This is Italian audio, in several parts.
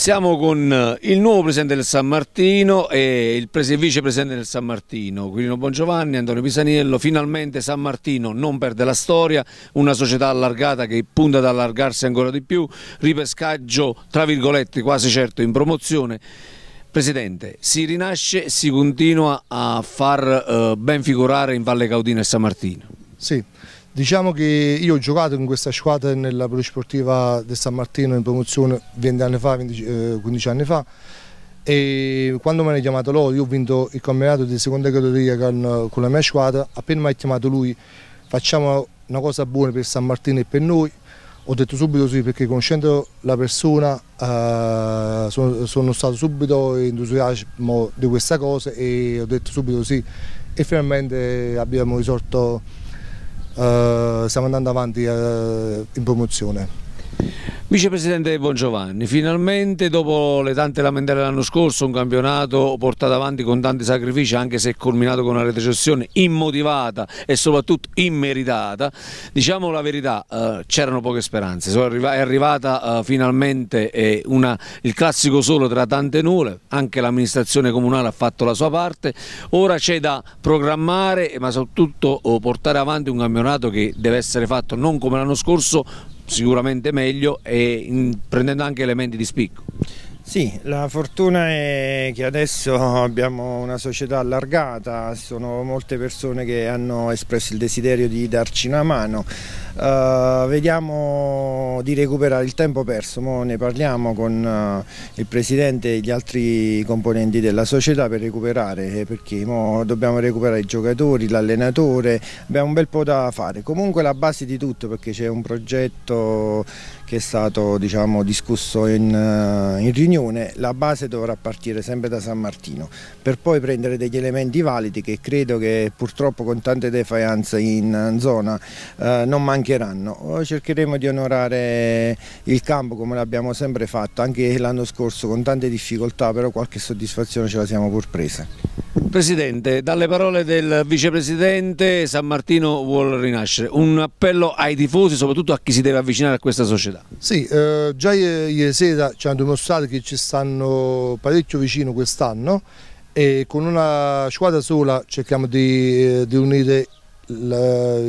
Siamo con eh, il nuovo presidente del San Martino e il vicepresidente del San Martino, Quirino Bongiovanni, Antonio Pisaniello. Finalmente San Martino non perde la storia, una società allargata che punta ad allargarsi ancora di più, ripescaggio tra virgolette quasi certo in promozione. Presidente, si rinasce, si continua a far eh, ben figurare in Valle Caudina e San Martino. Sì. Diciamo che io ho giocato in questa squadra nella polisportiva del San Martino in promozione 20 anni fa, 20, eh, 15 anni fa e quando mi hanno chiamato loro io ho vinto il campionato di seconda categoria con, con la mia squadra, appena mi ha chiamato lui facciamo una cosa buona per San Martino e per noi, ho detto subito sì perché conoscendo la persona eh, sono, sono, stato subito entusiasmo di questa cosa e ho detto subito sì e finalmente abbiamo risolto eh, stiamo andando avanti eh, in promozione. Vicepresidente Bongiovanni, finalmente dopo le tante lamentele dell'anno scorso, un campionato portato avanti con tanti sacrifici anche se culminato con una retrocessione immotivata e soprattutto immeritata, diciamo la verità, eh, c'erano poche speranze, è arrivata eh, finalmente eh, una, il classico solo tra tante nuvole, anche l'amministrazione comunale ha fatto la sua parte, ora c'è da programmare ma soprattutto oh, portare avanti un campionato che deve essere fatto non come l'anno scorso sicuramente meglio e in, prendendo anche elementi di spicco. Sì, la fortuna è che adesso abbiamo una società allargata, sono molte persone che hanno espresso il desiderio di darci una mano. Uh, vediamo di recuperare il tempo perso, Mo ne parliamo con uh, il presidente e gli altri componenti della società per recuperare, eh, perché dobbiamo recuperare i giocatori, l'allenatore, abbiamo un bel po' da fare. Comunque la base di tutto perché c'è un progetto che è stato diciamo, discusso in, uh, in riunione, la base dovrà partire sempre da San Martino per poi prendere degli elementi validi che credo che purtroppo con tante defianze in zona non mancheranno mancheranno. Cercheremo di onorare il campo come l'abbiamo sempre fatto, anche l'anno scorso con tante difficoltà, però qualche soddisfazione ce la siamo pur presa. Presidente, dalle parole del vicepresidente San Martino vuole rinascere. Un appello ai tifosi, soprattutto a chi si deve avvicinare a questa società. Sì, eh, già ieri sera ci hanno dimostrato che ci stanno parecchio vicino quest'anno e con una squadra sola cerchiamo di, eh, di unire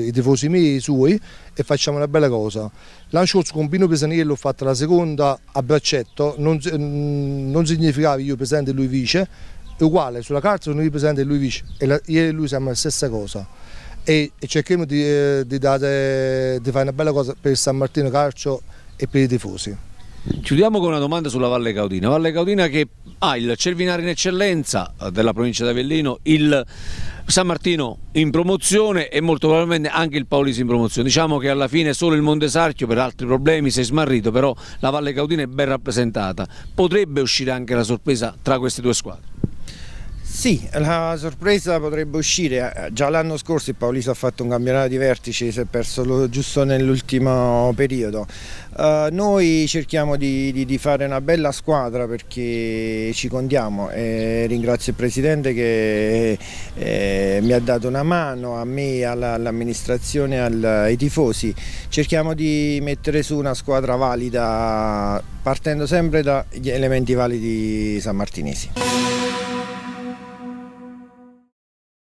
i tifosi miei, i suoi e facciamo una bella cosa. L'anno scorso con Pino Pesanieri l'ho fatta la seconda a braccetto, non, mm, non significava io presente e lui vice, è uguale, sulla carta sono io presente e lui vice, e la, io e lui siamo la stessa cosa. E, e cerchiamo di, eh, di, date, di fare una bella cosa per San Martino Calcio e per i tifosi. Chiudiamo con una domanda sulla Valle Caudina. Valle Caudina che ha il Cervinare in eccellenza eh, della provincia di Avellino, il San Martino in promozione e molto probabilmente anche il Paolisi in promozione. Diciamo che alla fine solo il Montesarchio per altri problemi si è smarrito, però la Valle Caudina è ben rappresentata. Potrebbe uscire anche la sorpresa tra queste due squadre. Sì, la sorpresa potrebbe uscire. Già l'anno scorso il Paoliso ha fatto un campionato di vertici, si è perso giusto nell'ultimo periodo. Uh, noi cerchiamo di, di, di, fare una bella squadra perché ci contiamo. E ringrazio il Presidente che eh, mi ha dato una mano, a me, all'amministrazione all ai tifosi. Cerchiamo di mettere su una squadra valida partendo sempre dagli elementi validi sammartinesi.